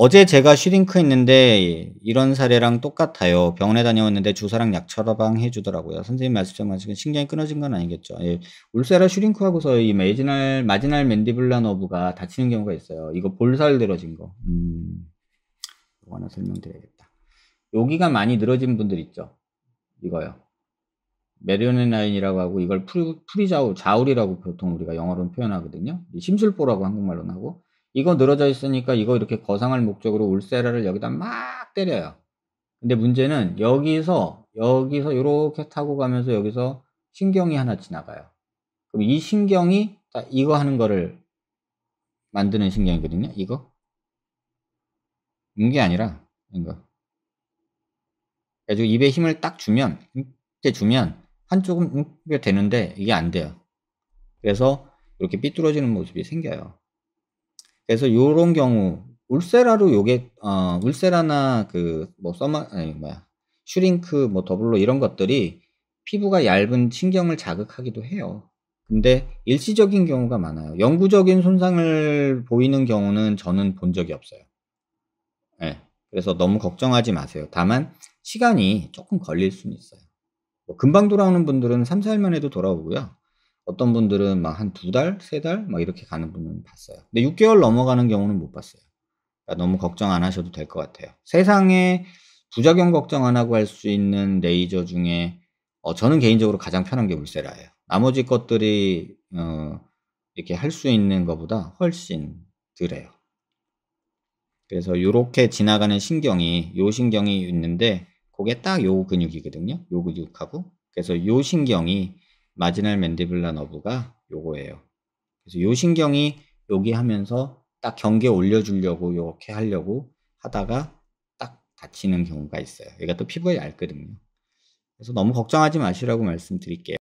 어제 제가 슈링크 했는데 이런 사례랑 똑같아요. 병원에 다녀왔는데 주사랑 약 처방해 주더라고요. 선생님 말씀하신 신경이 끊어진 건 아니겠죠. 예, 울세라 슈링크하고서 이 마지날 마지날 맨디블라 너브가 다치는 경우가 있어요. 이거 볼살 늘어진 거. 음. 이거 하나 설명드려야겠다. 여기가 많이 늘어진 분들 있죠. 이거요. 메리오넷 라인이라고 하고 이걸 프리, 프리자울, 자울이라고 보통 우리가 영어로는 표현하거든요. 심술보라고 한국말로는 하고 이거 늘어져 있으니까 이거 이렇게 거상할 목적으로 울세라를 여기다 막 때려요. 근데 문제는 여기서 여기서 이렇게 타고 가면서 여기서 신경이 하나 지나가요. 그럼 이 신경이 딱 이거 하는 거를 만드는 신경이거든요. 이거 이게 음, 아니라 이거. 그래서 입에 힘을 딱 주면 음, 이렇게 주면 한쪽은 음, 되는데 이게 안 돼요. 그래서 이렇게 삐뚤어지는 모습이 생겨요. 그래서 요런 경우 울세라로 요게 어 울세라나 그 뭐 써마 아니 뭐야 슈링크 뭐 더블로 이런 것들이 피부가 얇은 신경을 자극하기도 해요. 근데 일시적인 경우가 많아요. 영구적인 손상을 보이는 경우는 저는 본 적이 없어요. 예. 네, 그래서 너무 걱정하지 마세요. 다만 시간이 조금 걸릴 수는 있어요. 뭐 금방 돌아오는 분들은 3, 4일만 해도 돌아오고요. 어떤 분들은 막 한 두 달, 세 달 막 이렇게 가는 분은 봤어요. 근데 6개월 넘어가는 경우는 못 봤어요. 그러니까 너무 걱정 안 하셔도 될 것 같아요. 세상에 부작용 걱정 안 하고 할 수 있는 레이저 중에 어, 저는 개인적으로 가장 편한 게 울세라예요. 나머지 것들이 어, 이렇게 할 수 있는 것보다 훨씬 덜해요. 그래서 이렇게 지나가는 신경이 요 신경이 있는데 그게 딱 요 근육이거든요. 요 근육하고 그래서 요 신경이 마지널 맨디블라 너브가 요거예요. 그래서 요 신경이 여기 하면서 딱 경계 올려주려고 이렇게 하려고 하다가 딱 다치는 경우가 있어요. 얘가 또 피부가 얇거든요. 그래서 너무 걱정하지 마시라고 말씀드릴게요.